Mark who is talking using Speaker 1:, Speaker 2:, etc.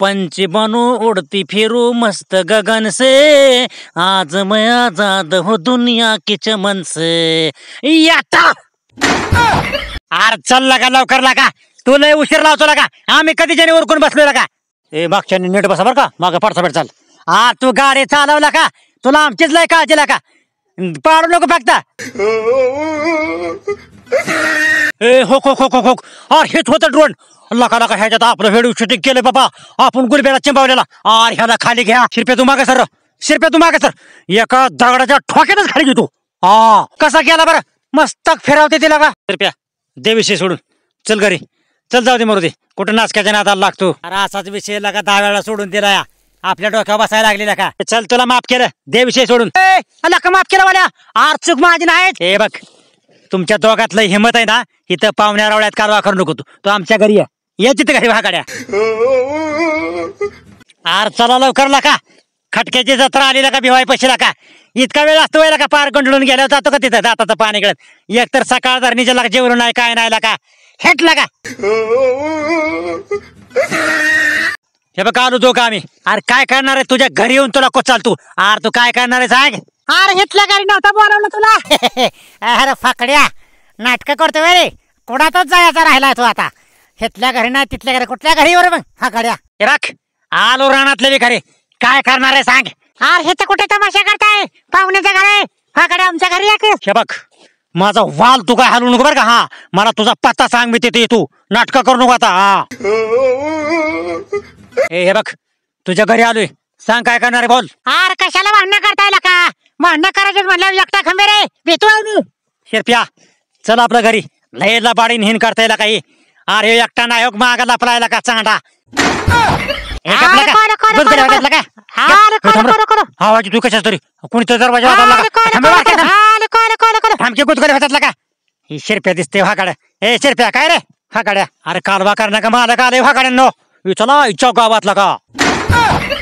Speaker 1: पंच बनू उडती फिरू मस्त गगन से आज मैं आजाद हो दुनिया की चमन से याता आर चल लगा लवकर लागा तू लय उशीर लावतो लागा आम्ही कधी जणी उरकून बसलो लगा ए मागच्या नेट बसा बर का माग पडसा पड चाल आ तू गाडी चालवला का तुला आमचीच लय काळजी लागा पाडू नको फक्त ए हो खो खो हो खो आर हेच होत ड्रोन लका लका ह्याच्यात आपलं व्हिडिओ शूटिंग केलं बाबा आपण गुरबेला चिंबावलेला आर ह्याला खाली घ्या शिरप्या तू मागे सर शिरप्या तू मागे सर एका दगडाच्या ठोक्यातच खाली घेतो हा कसा गेला बरं मस्त फिरावते तिला का शिरप्या देवीशी सोडून चल घरी चल जाऊ दे मरू दे कुठं नाचक्याच्या नादा लागतो अरे असाच विषय लगा दहा वेळा सोडून दिला या आपल्या डोक्या बसायला लागलेला का चल तुला माफ केलं देविषयी सोडून ए, माफ केला वाल्या आर चूक माझी नाहीत हे बघ तुमच्या दोघातलं हिंमत आहे ना इथं पाहुण्या रावळ्यात कारवा करू नको तू तो आमच्या घरी या ये तिथे घरी भागाड्या आर चला लवकर का खटक्याची जत्रा आली का भिवाय पशीला का इतका वेळ असतो व्हायला का पार गंडळून गेल्यावर जातो का तिथं तर पाणी गळत एक तर सकाळ निजाला जेवरून जेवण नाही काय नाही का हेटला का हे बघ आलो जो का आम्ही अरे काय करणार आहे तुझ्या घरी येऊन तुला कोचाल तू आर तू काय करणार आहे सांग अरे घेतला गाडी नव्हता बोलावलं तुला अरे फाकड्या नाटक करतो रे कोणातच जायचा राहिला तू आता घेतल्या घरी नाही तिथल्या घरी कुठल्या घरी बरं मग फाकड्या राख आलो रानातले घरी काय करणार आहे सांग अरे हे तर कुठे तमाशा करताय पाहुण्याच्या घरी फाकड्या आमच्या घरी या हे बघ माझा वाल तू काय हलू नको बरं का हा मला तुझा पत्ता सांग मी तिथे तू नाटक करू नको आता हा हे हे बघ तुझ्या घरी आलोय सांग काय करणार आहे बोल
Speaker 2: अरे कशाला भांडणं
Speaker 1: करताय भांडणं करायचे म्हणल्यावर एकटा खंबे रे भेटू आम्ही शिरप्या चल आपलं घरी लयला बाडी नेहन करता येईल काही अरे एकटा नाही हो मागा लपलायला का चांडा तू कशाच तरी कोणीतरी दरवाजा का ही शिरप्या दिसते भागाड्या ए शिरप्या काय रे भागाड्या अरे कालवा करणार का मला का रे भागाड्यांनो चला इच्छा गावातला का